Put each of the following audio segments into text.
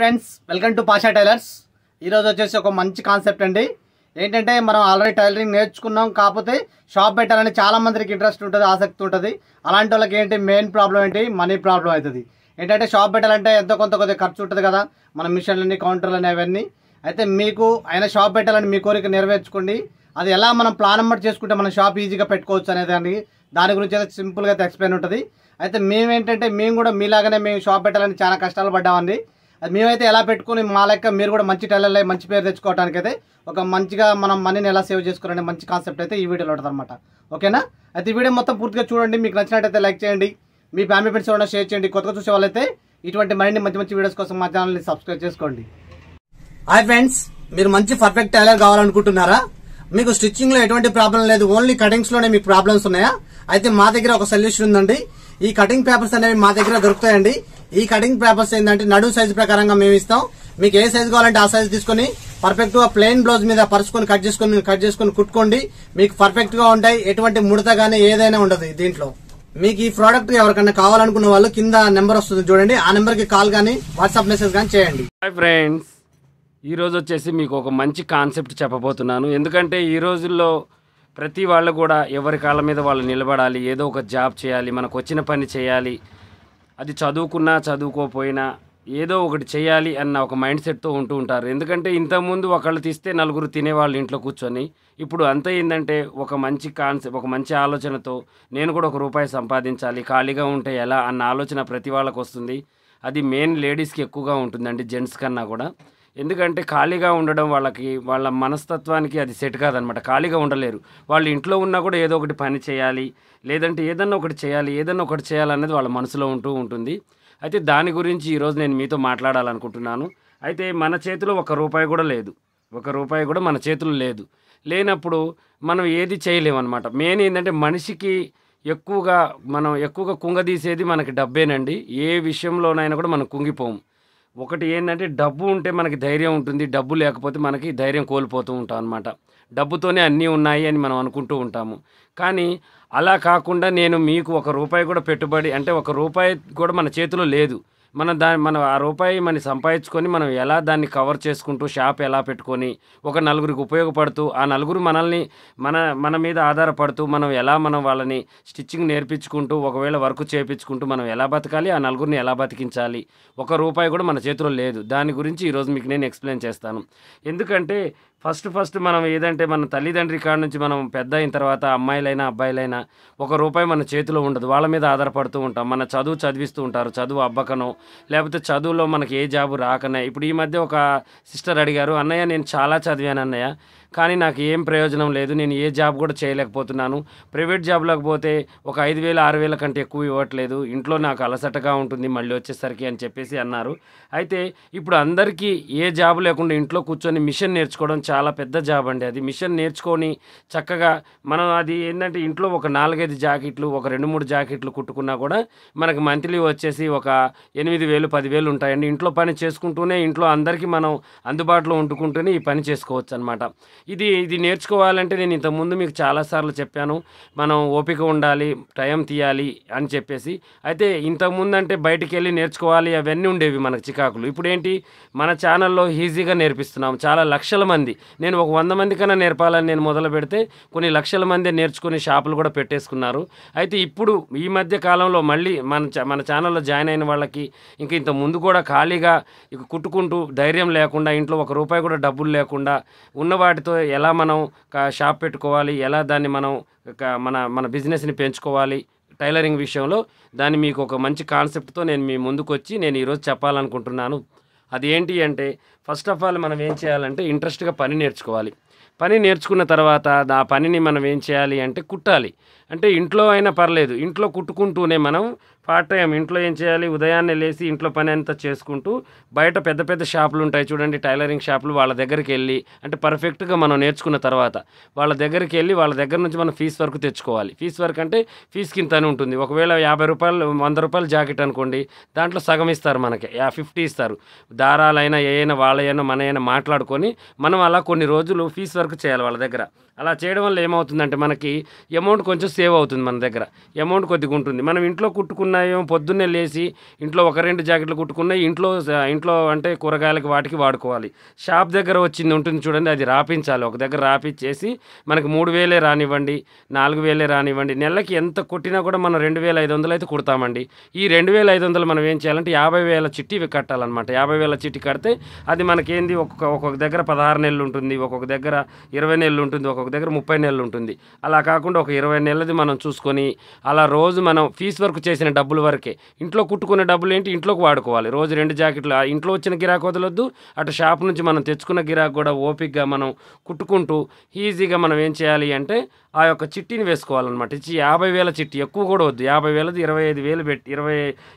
friends welcome to Pasha tailors ఈరోజు వచ్చేసి ఒక మంచి కాన్సెప్ట్ అండి ఏంటంటే మనం ఆల్రెడీ టైలరింగ్ నేర్చుకున్నాం కాకపోతే షాప్ పెట్టాలని చాలామందికి ఇంట్రెస్ట్ ఉంటుంది ఆసక్తి ఉంటుంది అలాంటి వాళ్ళకి ఏంటి మెయిన్ ప్రాబ్లం ఏంటి మనీ ప్రాబ్లం అవుతుంది ఏంటంటే షాప్ పెట్టాలంటే ఎంతో కొంత కొద్దిగా ఖర్చు ఉంటుంది కదా మన మిషన్లని కౌంటర్లని అవన్నీ అయితే మీకు అయినా షాప్ పెట్టాలని మీ కోరిక నెరవేర్చుకోండి అది ఎలా మనం ప్లాన్ అమ్మట్ చేసుకుంటే మన షాప్ ఈజీగా పెట్టుకోవచ్చు అనే దానికి దాని గురించి అయితే సింపుల్గా అయితే ఎక్స్ప్లెయిన్ ఉంటుంది అయితే మేము ఏంటంటే మేము కూడా మీలాగానే మేము షాప్ పెట్టాలని చాలా కష్టాలు పడ్డామండి అది మేమైతే ఎలా పెట్టుకుని మా లెక్క మీరు కూడా మంచి టైలర్లు మంచి పేరు తెచ్చుకోవడానికి అయితే ఒక మంచిగా మనం మనీని ఎలా సేవ్ చేసుకోవాలనే మంచి కాన్సెప్ట్ అయితే ఈ వీడియోలో ఉంటుంది అనమాట ఓకేనా అయితే ఈ వీడియో మొత్తం పూర్తిగా చూడండి మీకు నచ్చినట్టయితే లైక్ చేయండి మీ ఫ్యామిలీ ఫ్రెండ్స్ ఏమైనా షేర్ చేయండి కొత్తగా చూసే వాళ్ళైతే ఇటువంటి మరిన్ని మంచి మంచి వీడియోస్ కోసం మా ఛానల్ని సబ్స్క్రైబ్ చేసుకోండి హాయ్ ఫ్రెండ్స్ మీరు మంచి పర్ఫెక్ట్ టైలర్ కావాలనుకుంటున్నారా మీకు స్టిచ్చింగ్లో ఎటువంటి ప్రాబ్లం లేదు ఓన్లీ కటింగ్స్లోనే మీకు ప్రాబ్లమ్స్ ఉన్నాయా అయితే మా దగ్గర ఒక సొల్యూషన్ ఉందండి ఈ కటింగ్ పేపర్స్ అనేవి మా దగ్గర దొరుకుతాయండి ఈ కటింగ్ పేపర్స్ ఏంటంటే నడు సైజు ప్రకారంగా మేము ఇస్తాం మీకు ఏ సైజు కావాలంటే ఆ సైజు తీసుకుని పర్ఫెక్ట్ గా ప్లెయిన్ బ్లౌజ్ మీద పరుచుకొని కట్ చేసుకుని కట్ చేసుకుని కుట్టుకోండి మీకు పర్ఫెక్ట్ గా ఉంటాయి ఎటువంటి ముడత గానీ ఏదైనా ఉండదు దీంట్లో మీకు ఈ ప్రోడక్ట్ ఎవరికైనా కావాలనుకున్న వాళ్ళు కింద నెంబర్ వస్తుంది చూడండి ఆ నెంబర్ కి కాల్ కానీ వాట్సాప్ మెసేజ్ కానీ చేయండి ఫ్రెండ్స్ ఈ రోజు వచ్చేసి మీకు ఒక మంచి కాన్సెప్ట్ చెప్పబోతున్నాను ఎందుకంటే ఈ రోజుల్లో ప్రతి వాళ్ళు కూడా ఎవరి కాళ్ళ మీద వాళ్ళు నిలబడాలి ఏదో ఒక జాబ్ చేయాలి మనకు వచ్చిన పని చేయాలి అది చదువుకున్నా చదువుకోపోయినా ఏదో ఒకటి చేయాలి అన్న ఒక మైండ్ సెట్తో ఉంటూ ఉంటారు ఎందుకంటే ఇంతకుముందు ఒకళ్ళు తీస్తే నలుగురు తినేవాళ్ళు ఇంట్లో కూర్చొని ఇప్పుడు అంత ఏంటంటే ఒక మంచి కాన్సెప్ట్ ఒక మంచి ఆలోచనతో నేను కూడా ఒక రూపాయి సంపాదించాలి ఖాళీగా ఉంటే ఎలా అన్న ఆలోచన ప్రతి వాళ్ళకు వస్తుంది అది మెయిన్ లేడీస్కి ఎక్కువగా ఉంటుందండి జెంట్స్ కన్నా కూడా ఎందుకంటే ఖాళీగా ఉండడం వాళ్ళకి వాళ్ళ మనస్తత్వానికి అది సెట్ కాదనమాట ఖాళీగా ఉండలేరు వాళ్ళు ఇంట్లో ఉన్నా కూడా ఏదో ఒకటి పని చేయాలి లేదంటే ఏదన్నా ఒకటి చేయాలి ఏదన్నా ఒకటి చేయాలనేది వాళ్ళ మనసులో ఉంటూ ఉంటుంది అయితే దాని గురించి ఈరోజు నేను మీతో మాట్లాడాలనుకుంటున్నాను అయితే మన చేతిలో ఒక రూపాయి కూడా లేదు ఒక రూపాయి కూడా మన చేతిలో లేదు లేనప్పుడు మనం ఏది చేయలేమన్నమాట మెయిన్ ఏంటంటే మనిషికి ఎక్కువగా మనం ఎక్కువగా కుంగదీసేది మనకి డబ్బేనండి ఏ విషయంలోనైనా కూడా మనం కుంగిపోము ఒకటి ఏంటంటే డబ్బు ఉంటే మనకి ధైర్యం ఉంటుంది డబ్బు లేకపోతే మనకి ధైర్యం కోల్పోతూ ఉంటాం అనమాట డబ్బుతోనే అన్నీ ఉన్నాయి అని మనం అనుకుంటూ ఉంటాము కానీ అలా కాకుండా నేను మీకు ఒక రూపాయి కూడా పెట్టుబడి అంటే ఒక రూపాయి కూడా మన చేతిలో లేదు మన దాని మనం ఆ రూపాయి మనం సంపాదించుకొని మనం ఎలా దాన్ని కవర్ చేసుకుంటూ షాప్ ఎలా పెట్టుకొని ఒక నలుగురికి ఉపయోగపడుతూ ఆ నలుగురు మనల్ని మన మన మీద ఆధారపడుతూ మనం ఎలా మనం వాళ్ళని స్టిచ్చింగ్ నేర్పించుకుంటూ ఒకవేళ వర్క్ చేయించుకుంటూ మనం ఎలా బతకాలి ఆ నలుగురిని ఎలా బతికించాలి ఒక రూపాయి కూడా మన చేతిలో లేదు దాని గురించి ఈరోజు మీకు నేను ఎక్స్ప్లెయిన్ చేస్తాను ఎందుకంటే ఫస్ట్ ఫస్ట్ మనం ఏదంటే మన తల్లిదండ్రి కాడ నుంచి మనం పెద్ద అయిన తర్వాత అమ్మాయిలైనా అబ్బాయిలైనా ఒక రూపాయి మన చేతిలో ఉండదు వాళ్ళ మీద ఆధారపడుతూ ఉంటాం మన చదువు చదివిస్తూ ఉంటారు చదువు అబ్బకనో లేకపోతే చదువులో మనకి ఏ జాబు రాకనే ఇప్పుడు ఈ మధ్య ఒక సిస్టర్ అడిగారు అన్నయ్య నేను చాలా చదివాను అన్నయ్య కానీ నాకు ఏం ప్రయోజనం లేదు నేను ఏ జాబ్ కూడా చేయలేకపోతున్నాను ప్రైవేట్ జాబ్లోకి పోతే ఒక ఐదు వేల ఆరు వేల కంటే ఎక్కువ ఇవ్వట్లేదు ఇంట్లో నాకు అలసటగా ఉంటుంది మళ్ళీ వచ్చేసరికి అని చెప్పేసి అన్నారు అయితే ఇప్పుడు అందరికీ ఏ జాబ్ లేకుండా ఇంట్లో కూర్చొని మిషన్ నేర్చుకోవడం చాలా పెద్ద జాబ్ అండి అది మిషన్ నేర్చుకొని చక్కగా మనం అది ఏంటంటే ఇంట్లో ఒక నాలుగైదు జాకెట్లు ఒక రెండు మూడు జాకెట్లు కుట్టుకున్నా కూడా మనకి మంత్లీ వచ్చేసి ఒక ఎనిమిది వేలు పదివేలు ఉంటాయండి ఇంట్లో పని చేసుకుంటూనే ఇంట్లో అందరికీ మనం అందుబాటులో ఉండుకుంటూనే ఈ పని చేసుకోవచ్చు అనమాట ఇది ఇది నేర్చుకోవాలంటే నేను ఇంతకుముందు మీకు చాలాసార్లు చెప్పాను మనం ఓపిక ఉండాలి టైం తీయాలి అని చెప్పేసి అయితే ఇంతకుముందు అంటే బయటికి వెళ్ళి నేర్చుకోవాలి అవన్నీ ఉండేవి మనకు చికాకులు ఇప్పుడు ఏంటి మన ఛానల్లో ఈజీగా నేర్పిస్తున్నాం చాలా లక్షల మంది నేను ఒక వంద మంది కన్నా నేర్పాలని నేను మొదలు పెడితే కొన్ని లక్షల మంది నేర్చుకునే షాపులు కూడా పెట్టేసుకున్నారు అయితే ఇప్పుడు ఈ మధ్య కాలంలో మళ్ళీ మన మన ఛానల్లో జాయిన్ అయిన వాళ్ళకి ఇంక ఇంత ముందు కూడా ఖాళీగా కుట్టుకుంటూ ధైర్యం లేకుండా ఇంట్లో ఒక రూపాయి కూడా డబ్బులు లేకుండా ఉన్నవాటి వాటితో ఎలా మనం షాప్ పెట్టుకోవాలి ఎలా దాన్ని మనం మన మన బిజినెస్ని పెంచుకోవాలి టైలరింగ్ విషయంలో దాన్ని మీకు ఒక మంచి కాన్సెప్ట్తో నేను మీ ముందుకు వచ్చి నేను ఈరోజు చెప్పాలనుకుంటున్నాను అది ఏంటి అంటే ఫస్ట్ ఆఫ్ ఆల్ మనం ఏం చేయాలంటే ఇంట్రెస్ట్గా పని నేర్చుకోవాలి పని నేర్చుకున్న తర్వాత ఆ పనిని మనం ఏం చేయాలి అంటే కుట్టాలి అంటే ఇంట్లో అయినా పర్లేదు ఇంట్లో కుట్టుకుంటూనే మనం పార్ట్ టైం ఇంట్లో ఏం చేయాలి ఉదయాన్నే లేచి ఇంట్లో పని అంతా చేసుకుంటూ బయట పెద్ద పెద్ద షాపులు ఉంటాయి చూడండి టైలరింగ్ షాపులు వాళ్ళ దగ్గరికి వెళ్ళి అంటే పర్ఫెక్ట్గా మనం నేర్చుకున్న తర్వాత వాళ్ళ దగ్గరికి వెళ్ళి వాళ్ళ దగ్గర నుంచి మనం ఫీజు వరకు తెచ్చుకోవాలి ఫీజు వరకు అంటే ఫీజు కింద ఉంటుంది ఒకవేళ యాభై రూపాయలు వంద రూపాయలు జాకెట్ అనుకోండి దాంట్లో సగం ఇస్తారు మనకి యా ఫిఫ్టీ ఇస్తారు దారాలైనా ఏమైనా వాళ్ళైనా అయినా మాట్లాడుకొని మనం అలా కొన్ని రోజులు ఫీజ్ వరకు చేయాలి వాళ్ళ దగ్గర అలా చేయడం వల్ల ఏమవుతుందంటే మనకి అమౌంట్ కొంచెం సేవ్ అవుతుంది మన దగ్గర అమౌంట్ కొద్దిగా ఉంటుంది మనం ఇంట్లో కుట్టుకున్న ఉన్నాయో పొద్దున్నే లేచి ఇంట్లో ఒక రెండు జాకెట్లు కుట్టుకున్నాయి ఇంట్లో ఇంట్లో అంటే కూరగాయలకి వాటికి వాడుకోవాలి షాప్ దగ్గర వచ్చింది ఉంటుంది చూడండి అది రాపించాలి ఒక దగ్గర రాపిచ్చేసి మనకి మూడు వేలే రానివ్వండి నాలుగు వేలే రానివ్వండి నెలకి ఎంత కొట్టినా కూడా మనం రెండు వేల ఐదు వందలు అయితే కుడతామండి ఈ రెండు వేల ఐదు వందలు మనం ఏం చేయాలంటే యాభై వేల చిట్టి కట్టాలన్నమాట యాభై వేల చిట్టి కడితే అది మనకేంది ఒక్కొక్క ఒక్కొక్క దగ్గర పదహారు నెలలు ఉంటుంది ఒక్కొక్క దగ్గర ఇరవై నెలలు ఉంటుంది ఒక్కొక్క దగ్గర ముప్పై నెలలు ఉంటుంది అలా కాకుండా ఒక ఇరవై నెలది మనం చూసుకొని అలా రోజు మనం ఫీజు వర్క్ చేసిన డబ్బులు వరకే ఇంట్లో కుట్టుకునే డబ్బులు ఏంటి ఇంట్లోకి వాడుకోవాలి రోజు రెండు జాకెట్లు ఇంట్లో వచ్చిన గిరాకు వదలొద్దు అటు షాప్ నుంచి మనం తెచ్చుకున్న గిరాకు కూడా ఓపిక్గా మనం కుట్టుకుంటూ ఈజీగా మనం ఏం చేయాలి అంటే ఆ యొక్క చిట్టిని వేసుకోవాలన్నమాట ఇచ్చి యాభై వేల చిట్టి ఎక్కువ కూడా వద్దు యాభై వేలది ఇరవై ఐదు వేలు పెట్టి ఇరవై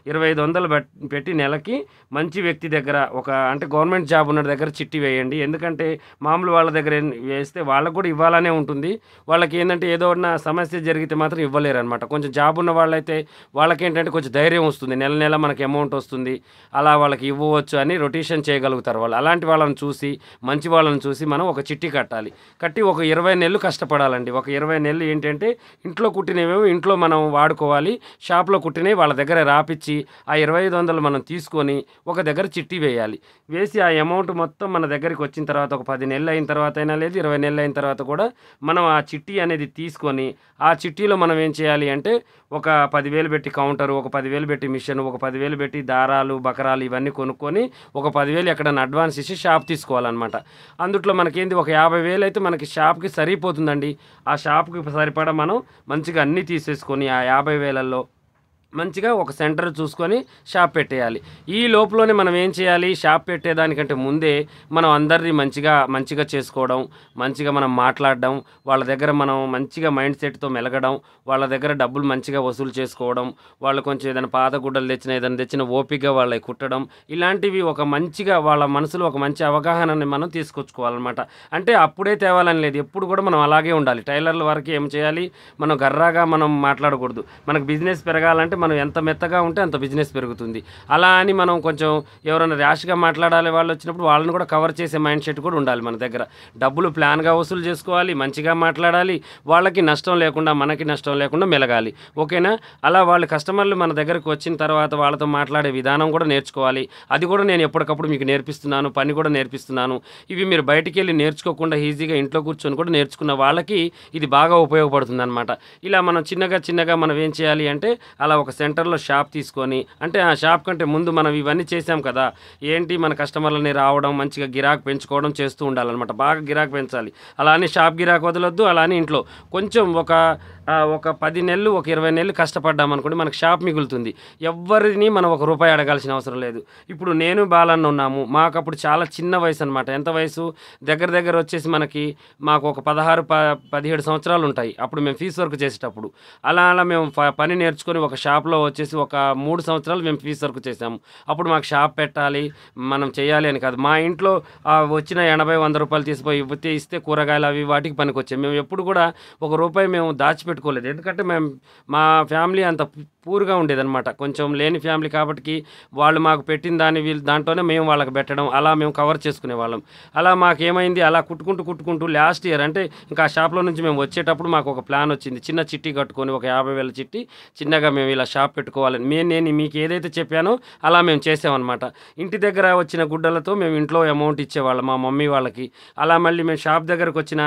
ఇరవై ఐదు వందలు పెట్టి నెలకి మంచి వ్యక్తి దగ్గర ఒక అంటే గవర్నమెంట్ జాబ్ ఉన్న దగ్గర చిట్టి వేయండి ఎందుకంటే మామూలు వాళ్ళ దగ్గర వేస్తే వాళ్ళకు కూడా ఇవ్వాలనే ఉంటుంది వాళ్ళకి ఏంటంటే ఏదో ఉన్న సమస్య జరిగితే మాత్రం ఇవ్వలేరు అనమాట కొంచెం జాబ్ ఉన్న వాళ్ళైతే వాళ్ళకేంటి ఏంటంటే కొంచెం ధైర్యం వస్తుంది నెల నెల మనకి అమౌంట్ వస్తుంది అలా వాళ్ళకి ఇవ్వవచ్చు అని రొటేషన్ చేయగలుగుతారు వాళ్ళు అలాంటి వాళ్ళని చూసి మంచి వాళ్ళని చూసి మనం ఒక చిట్టి కట్టాలి కట్టి ఒక ఇరవై నెలలు కష్టపడాలండి ఒక ఇరవై నెలలు ఏంటంటే ఇంట్లో కుట్టినవేమో ఇంట్లో మనం వాడుకోవాలి షాప్లో కుట్టినవి వాళ్ళ దగ్గర రాపిచ్చి ఆ ఇరవై ఐదు వందలు మనం తీసుకొని ఒక దగ్గర చిట్టి వేయాలి వేసి ఆ అమౌంట్ మొత్తం మన దగ్గరికి వచ్చిన తర్వాత ఒక పది నెలలు అయిన తర్వాత అయినా లేదు ఇరవై నెలలు అయిన తర్వాత కూడా మనం ఆ చిట్టి అనేది తీసుకొని ఆ చిట్టీలో మనం ఏం చేయాలి అంటే ఒక పదివేలు పెట్టి కౌంటర్ ఉంటారు ఒక పదివేలు పెట్టి మిషన్ ఒక పదివేలు పెట్టి దారాలు బకరాలు ఇవన్నీ కొనుక్కొని ఒక పదివేలు ఎక్కడన్నా అడ్వాన్స్ ఇచ్చి షాప్ తీసుకోవాలన్నమాట అందుట్లో మనకేంది ఒక యాభై వేలు అయితే మనకి షాప్కి సరిపోతుందండి ఆ షాప్కి సరిపడా మనం మంచిగా అన్నీ తీసేసుకొని ఆ యాభై వేలల్లో మంచిగా ఒక సెంటర్ చూసుకొని షాప్ పెట్టేయాలి ఈ లోపలనే మనం ఏం చేయాలి షాప్ పెట్టేదానికంటే ముందే మనం అందరినీ మంచిగా మంచిగా చేసుకోవడం మంచిగా మనం మాట్లాడడం వాళ్ళ దగ్గర మనం మంచిగా మైండ్ సెట్తో మెలగడం వాళ్ళ దగ్గర డబ్బులు మంచిగా వసూలు చేసుకోవడం వాళ్ళు కొంచెం ఏదైనా పాత గుడ్డలు తెచ్చిన ఏదైనా తెచ్చిన ఓపికగా వాళ్ళకి కుట్టడం ఇలాంటివి ఒక మంచిగా వాళ్ళ మనసులో ఒక మంచి అవగాహనని మనం తీసుకొచ్చుకోవాలన్నమాట అంటే అప్పుడే తేవాలని లేదు ఎప్పుడు కూడా మనం అలాగే ఉండాలి టైలర్ల వరకు ఏం చేయాలి మనం గర్రాగా మనం మాట్లాడకూడదు మనకు బిజినెస్ పెరగాలంటే మనం ఎంత మెత్తగా ఉంటే అంత బిజినెస్ పెరుగుతుంది అలా అని మనం కొంచెం ఎవరైనా ర్యాష్గా మాట్లాడాలి వాళ్ళు వచ్చినప్పుడు వాళ్ళని కూడా కవర్ చేసే మైండ్ సెట్ కూడా ఉండాలి మన దగ్గర డబ్బులు ప్లాన్గా వసూలు చేసుకోవాలి మంచిగా మాట్లాడాలి వాళ్ళకి నష్టం లేకుండా మనకి నష్టం లేకుండా మెలగాలి ఓకేనా అలా వాళ్ళు కస్టమర్లు మన దగ్గరకు వచ్చిన తర్వాత వాళ్ళతో మాట్లాడే విధానం కూడా నేర్చుకోవాలి అది కూడా నేను ఎప్పటికప్పుడు మీకు నేర్పిస్తున్నాను పని కూడా నేర్పిస్తున్నాను ఇవి మీరు బయటికి వెళ్ళి నేర్చుకోకుండా ఈజీగా ఇంట్లో కూర్చొని కూడా నేర్చుకున్న వాళ్ళకి ఇది బాగా ఉపయోగపడుతుంది అనమాట ఇలా మనం చిన్నగా చిన్నగా మనం ఏం చేయాలి అంటే అలా ఒక ఒక సెంటర్లో షాప్ తీసుకొని అంటే ఆ షాప్ కంటే ముందు మనం ఇవన్నీ చేసాం కదా ఏంటి మన కస్టమర్లని రావడం మంచిగా గిరాక్ పెంచుకోవడం చేస్తూ ఉండాలన్నమాట బాగా గిరాక్ పెంచాలి అలానే షాప్ గిరాక్ వదలొద్దు అలానే ఇంట్లో కొంచెం ఒక ఒక పది నెలలు ఒక ఇరవై నెలలు కష్టపడ్డాం అనుకోండి మనకు షాప్ మిగులుతుంది ఎవరిని మనం ఒక రూపాయి అడగాల్సిన అవసరం లేదు ఇప్పుడు నేను బాలన్న ఉన్నాము మాకు అప్పుడు చాలా చిన్న వయసు అనమాట ఎంత వయసు దగ్గర దగ్గర వచ్చేసి మనకి మాకు ఒక పదహారు ప పదిహేడు సంవత్సరాలు ఉంటాయి అప్పుడు మేము ఫీజు వర్క్ చేసేటప్పుడు అలా అలా మేము పని నేర్చుకొని ఒక షాప్లో వచ్చేసి ఒక మూడు సంవత్సరాలు మేము ఫీజు వర్క్ చేసాము అప్పుడు మాకు షాప్ పెట్టాలి మనం చేయాలి అని కాదు మా ఇంట్లో వచ్చిన ఎనభై వంద రూపాయలు తీసిపోయి ఇస్తే కూరగాయలు అవి వాటికి పనికి వచ్చాయి మేము ఎప్పుడు కూడా ఒక రూపాయి మేము దాచిపెట్టు పెట్టుకోలేదు ఎందుకంటే మేము మా ఫ్యామిలీ అంత పూర్గా ఉండేదన్నమాట కొంచెం లేని ఫ్యామిలీ కాబట్టి వాళ్ళు మాకు పెట్టిన దాన్ని వీళ్ళు దాంట్లోనే మేము వాళ్ళకి పెట్టడం అలా మేము కవర్ చేసుకునే వాళ్ళం అలా మాకేమైంది అలా కుట్టుకుంటూ కుట్టుకుంటూ లాస్ట్ ఇయర్ అంటే ఇంకా షాప్లో నుంచి మేము వచ్చేటప్పుడు మాకు ఒక ప్లాన్ వచ్చింది చిన్న చిట్టి కట్టుకొని ఒక యాభై వేల చిట్టి చిన్నగా మేము ఇలా షాప్ పెట్టుకోవాలని మేము నేను మీకు ఏదైతే చెప్పానో అలా మేము చేసామన్నమాట ఇంటి దగ్గర వచ్చిన గుడ్డలతో మేము ఇంట్లో అమౌంట్ ఇచ్చేవాళ్ళం మా మమ్మీ వాళ్ళకి అలా మళ్ళీ మేము షాప్ దగ్గరకు వచ్చిన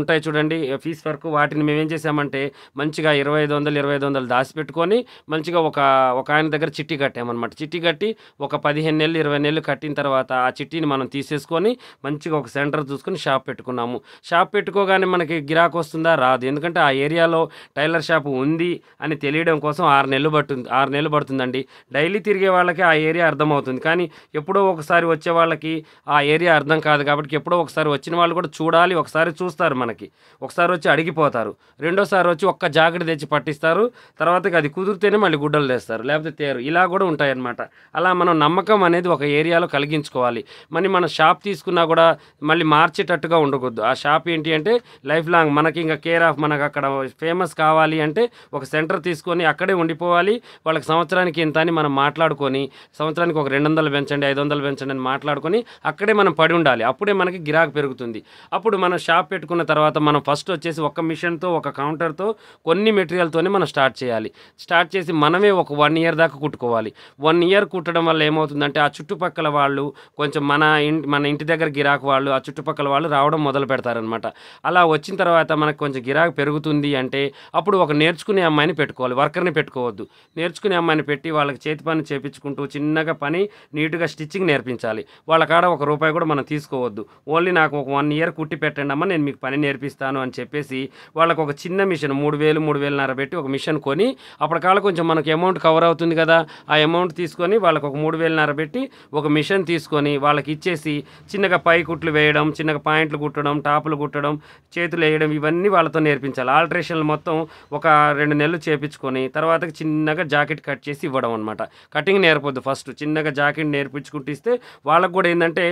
ఉంటాయి చూడండి ఫీస్ వరకు వాటిని మేము ఏం చేసామంటే మంచిగా ఇరవై ఐదు వందలు ఇరవై ఐదు వందలు దాచిపెట్టుకు పెట్టుకొని మంచిగా ఒక ఒక ఆయన దగ్గర చిట్టి కట్టామన్నమాట చిట్టి కట్టి ఒక పదిహేను నెలలు ఇరవై నెలలు కట్టిన తర్వాత ఆ చిట్టిని మనం తీసేసుకొని మంచిగా ఒక సెంటర్ చూసుకొని షాప్ పెట్టుకున్నాము షాప్ పెట్టుకోగానే మనకి గిరాకు వస్తుందా రాదు ఎందుకంటే ఆ ఏరియాలో టైలర్ షాప్ ఉంది అని తెలియడం కోసం ఆరు నెలలు పట్టుంది ఆరు నెలలు పడుతుందండి డైలీ తిరిగే వాళ్ళకి ఆ ఏరియా అర్థమవుతుంది కానీ ఎప్పుడో ఒకసారి వచ్చే వాళ్ళకి ఆ ఏరియా అర్థం కాదు కాబట్టి ఎప్పుడో ఒకసారి వచ్చిన వాళ్ళు కూడా చూడాలి ఒకసారి చూస్తారు మనకి ఒకసారి వచ్చి అడిగిపోతారు రెండోసారి వచ్చి ఒక్క జాకెట్ తెచ్చి పట్టిస్తారు తర్వాత అది కుదిరితేనే మళ్ళీ గుడ్డలు తెస్తారు లేకపోతే తేరు ఇలా కూడా ఉంటాయన్నమాట అలా మనం నమ్మకం అనేది ఒక ఏరియాలో కలిగించుకోవాలి మరి మన షాప్ తీసుకున్నా కూడా మళ్ళీ మార్చేటట్టుగా ఉండకూడదు ఆ షాప్ ఏంటి అంటే లైఫ్ లాంగ్ మనకి ఇంకా కేర్ ఆఫ్ మనకు అక్కడ ఫేమస్ కావాలి అంటే ఒక సెంటర్ తీసుకొని అక్కడే ఉండిపోవాలి వాళ్ళకి సంవత్సరానికి ఇంత అని మనం మాట్లాడుకొని సంవత్సరానికి ఒక రెండు వందలు పెంచండి ఐదు వందలు పెంచండి అని మాట్లాడుకొని అక్కడే మనం పడి ఉండాలి అప్పుడే మనకి గిరాకు పెరుగుతుంది అప్పుడు మనం షాప్ పెట్టుకున్న తర్వాత మనం ఫస్ట్ వచ్చేసి ఒక మిషన్తో ఒక కౌంటర్తో కొన్ని మెటీరియల్తోనే మనం స్టార్ట్ చేయాలి స్టార్ట్ చేసి మనమే ఒక వన్ ఇయర్ దాకా కుట్టుకోవాలి వన్ ఇయర్ కుట్టడం వల్ల ఏమవుతుందంటే ఆ చుట్టుపక్కల వాళ్ళు కొంచెం మన ఇంటి మన ఇంటి దగ్గర గిరాకు వాళ్ళు ఆ చుట్టుపక్కల వాళ్ళు రావడం మొదలు పెడతారనమాట అలా వచ్చిన తర్వాత మనకు కొంచెం గిరాకు పెరుగుతుంది అంటే అప్పుడు ఒక నేర్చుకునే అమ్మాయిని పెట్టుకోవాలి వర్కర్ని పెట్టుకోవద్దు నేర్చుకునే అమ్మాయిని పెట్టి వాళ్ళకి చేతి పని చేపించుకుంటూ చిన్నగా పని నీట్గా స్టిచ్చింగ్ నేర్పించాలి వాళ్ళ కాడ ఒక రూపాయి కూడా మనం తీసుకోవద్దు ఓన్లీ నాకు ఒక వన్ ఇయర్ కుట్టి పెట్టండి అమ్మ నేను మీకు పని నేర్పిస్తాను అని చెప్పేసి వాళ్ళకు ఒక చిన్న మిషన్ మూడు వేలు మూడు వేలున్నర పెట్టి ఒక మిషన్ కొని అప్పటికాల కొంచెం మనకు అమౌంట్ కవర్ అవుతుంది కదా ఆ అమౌంట్ తీసుకొని వాళ్ళకి ఒక మూడు వేలన్నర పెట్టి ఒక మిషన్ తీసుకొని వాళ్ళకి ఇచ్చేసి చిన్నగా పై కుట్లు వేయడం చిన్నగా పాయింట్లు కుట్టడం టాపులు కుట్టడం చేతులు వేయడం ఇవన్నీ వాళ్ళతో నేర్పించాలి ఆల్ట్రేషన్లు మొత్తం ఒక రెండు నెలలు చేపించుకొని తర్వాత చిన్నగా జాకెట్ కట్ చేసి ఇవ్వడం అనమాట కటింగ్ నేర్పొద్దు ఫస్ట్ చిన్నగా జాకెట్ నేర్పించుకుంటూ ఇస్తే వాళ్ళకు కూడా ఏంటంటే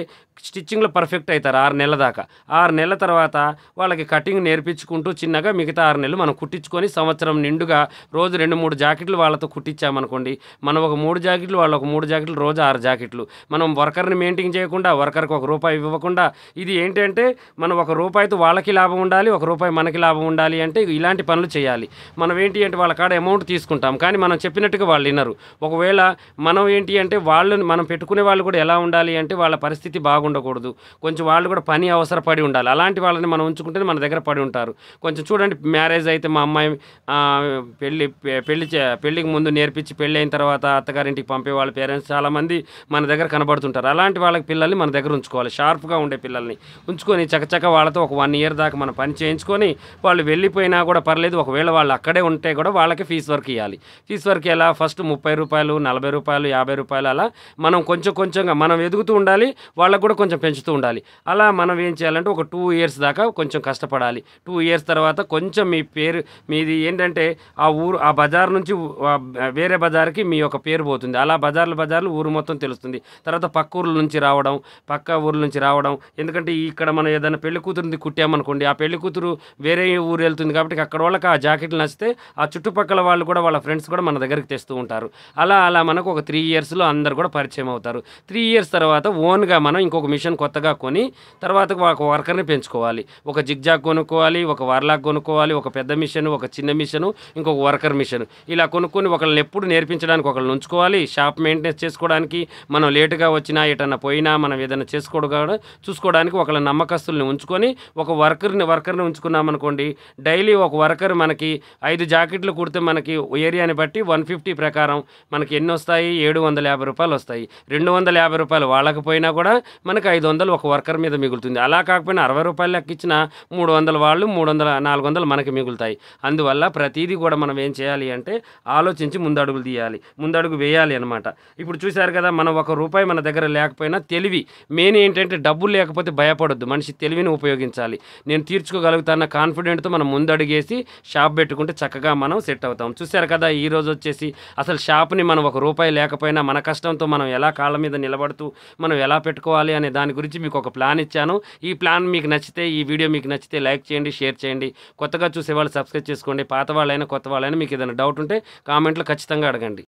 స్టిచ్చింగ్లో పర్ఫెక్ట్ అవుతారు ఆరు నెలల దాకా ఆరు నెలల తర్వాత వాళ్ళకి కటింగ్ నేర్పించుకుంటూ చిన్నగా మిగతా ఆరు నెలలు మనం కుట్టించుకొని సంవత్సరం నిండుగా రోజు రెండు రెండు మూడు జాకెట్లు వాళ్ళతో కుట్టించామనుకోండి మనం ఒక మూడు జాకెట్లు వాళ్ళు ఒక మూడు జాకెట్లు రోజు ఆరు జాకెట్లు మనం వర్కర్ని మెయింటైన్ చేయకుండా వర్కర్కి ఒక రూపాయి ఇవ్వకుండా ఇది ఏంటంటే మనం ఒక రూపాయితో వాళ్ళకి లాభం ఉండాలి ఒక రూపాయి మనకి లాభం ఉండాలి అంటే ఇలాంటి పనులు చేయాలి మనం ఏంటి అంటే వాళ్ళ కాడ అమౌంట్ తీసుకుంటాం కానీ మనం చెప్పినట్టుగా వాళ్ళు వినరు ఒకవేళ మనం ఏంటి అంటే వాళ్ళని మనం పెట్టుకునే వాళ్ళు కూడా ఎలా ఉండాలి అంటే వాళ్ళ పరిస్థితి బాగుండకూడదు కొంచెం వాళ్ళు కూడా పని అవసరపడి ఉండాలి అలాంటి వాళ్ళని మనం ఉంచుకుంటే మన దగ్గర పడి ఉంటారు కొంచెం చూడండి మ్యారేజ్ అయితే మా అమ్మాయి పెళ్ళి పెళ్లి పెళ్లికి ముందు నేర్పించి పెళ్ళి అయిన తర్వాత అత్తగారింటికి పంపే వాళ్ళ పేరెంట్స్ చాలామంది మన దగ్గర కనబడుతుంటారు అలాంటి వాళ్ళకి పిల్లల్ని మన దగ్గర ఉంచుకోవాలి షార్ప్గా ఉండే పిల్లల్ని ఉంచుకొని చకచక వాళ్ళతో ఒక వన్ ఇయర్ దాకా మనం పని చేయించుకొని వాళ్ళు వెళ్ళిపోయినా కూడా పర్లేదు ఒకవేళ వాళ్ళు అక్కడే ఉంటే కూడా వాళ్ళకి ఫీజు వర్క్ ఇవ్వాలి ఫీజు వర్క్ ఎలా ఫస్ట్ ముప్పై రూపాయలు నలభై రూపాయలు యాభై రూపాయలు అలా మనం కొంచెం కొంచెంగా మనం ఎదుగుతూ ఉండాలి వాళ్ళకు కూడా కొంచెం పెంచుతూ ఉండాలి అలా మనం ఏం చేయాలంటే ఒక టూ ఇయర్స్ దాకా కొంచెం కష్టపడాలి టూ ఇయర్స్ తర్వాత కొంచెం మీ పేరు మీది ఏంటంటే ఆ ఊరు ఆ బజార్ బజార్ నుంచి వేరే బజార్కి మీ యొక్క పేరు పోతుంది అలా బజార్లు బజార్లు ఊరు మొత్తం తెలుస్తుంది తర్వాత పక్క ఊర్ల నుంచి రావడం పక్క ఊర్ల నుంచి రావడం ఎందుకంటే ఇక్కడ మనం ఏదైనా పెళ్లి కూతురుని కుట్టామనుకోండి ఆ పెళ్లి కూతురు వేరే ఊరు వెళ్తుంది కాబట్టి అక్కడ వాళ్ళకి ఆ జాకెట్లు నచ్చితే ఆ చుట్టుపక్కల వాళ్ళు కూడా వాళ్ళ ఫ్రెండ్స్ కూడా మన దగ్గరికి తెస్తూ ఉంటారు అలా అలా మనకు ఒక త్రీ ఇయర్స్లో అందరు కూడా పరిచయం అవుతారు త్రీ ఇయర్స్ తర్వాత ఓన్గా మనం ఇంకొక మిషన్ కొత్తగా కొని తర్వాత ఒక వర్కర్ని పెంచుకోవాలి ఒక జిగ్జాగ్ కొనుక్కోవాలి ఒక వర్లాగ్ కొనుక్కోవాలి ఒక పెద్ద మిషన్ ఒక చిన్న మిషను ఇంకొక వర్కర్ మిషన్ కొనుక్కున్నాను ఇలా కొనుక్కొని ఒకళ్ళని ఎప్పుడు నేర్పించడానికి ఒకళ్ళని ఉంచుకోవాలి షాప్ మెయింటెనెన్స్ చేసుకోవడానికి మనం లేటుగా వచ్చినా ఎటన్నా పోయినా మనం ఏదైనా చేసుకోవడం చూసుకోవడానికి ఒకళ్ళ నమ్మకస్తుల్ని ఉంచుకొని ఒక వర్కర్ని వర్కర్ని ఉంచుకున్నామనుకోండి డైలీ ఒక వర్కర్ మనకి ఐదు జాకెట్లు కుడితే మనకి ఏరియాని బట్టి వన్ ఫిఫ్టీ ప్రకారం మనకి ఎన్ని వస్తాయి ఏడు వందల యాభై రూపాయలు వస్తాయి రెండు వందల యాభై రూపాయలు వాళ్ళకపోయినా కూడా మనకి ఐదు వందలు ఒక వర్కర్ మీద మిగులుతుంది అలా కాకపోయినా అరవై రూపాయలు ఇచ్చిన మూడు వందల వాళ్ళు మూడు వందల నాలుగు వందలు మనకి మిగులుతాయి అందువల్ల ప్రతిదీ కూడా మనం ఏం చేయాలి అంటే ఆలోచించి ముందడుగులు తీయాలి ముందడుగు వేయాలి అనమాట ఇప్పుడు చూశారు కదా మనం ఒక రూపాయి మన దగ్గర లేకపోయినా తెలివి మెయిన్ ఏంటంటే డబ్బులు లేకపోతే భయపడొద్దు మనిషి తెలివిని ఉపయోగించాలి నేను తీర్చుకోగలుగుతాన్న కాన్ఫిడెంట్తో మనం ముందడుగేసి షాప్ పెట్టుకుంటే చక్కగా మనం సెట్ అవుతాం చూశారు కదా ఈరోజు వచ్చేసి అసలు షాప్ని మనం ఒక రూపాయి లేకపోయినా మన కష్టంతో మనం ఎలా కాళ్ళ మీద నిలబడుతూ మనం ఎలా పెట్టుకోవాలి అనే దాని గురించి మీకు ఒక ప్లాన్ ఇచ్చాను ఈ ప్లాన్ మీకు నచ్చితే ఈ వీడియో మీకు నచ్చితే లైక్ చేయండి షేర్ చేయండి కొత్తగా చూసే వాళ్ళు సబ్స్క్రైబ్ చేసుకోండి పాత వాళ్ళైనా కొత్త వాళ్ళైనా మీకు ఏదైనా డౌట్ ఉంటే కామెంట్లో ఖచ్చితంగా అడగండి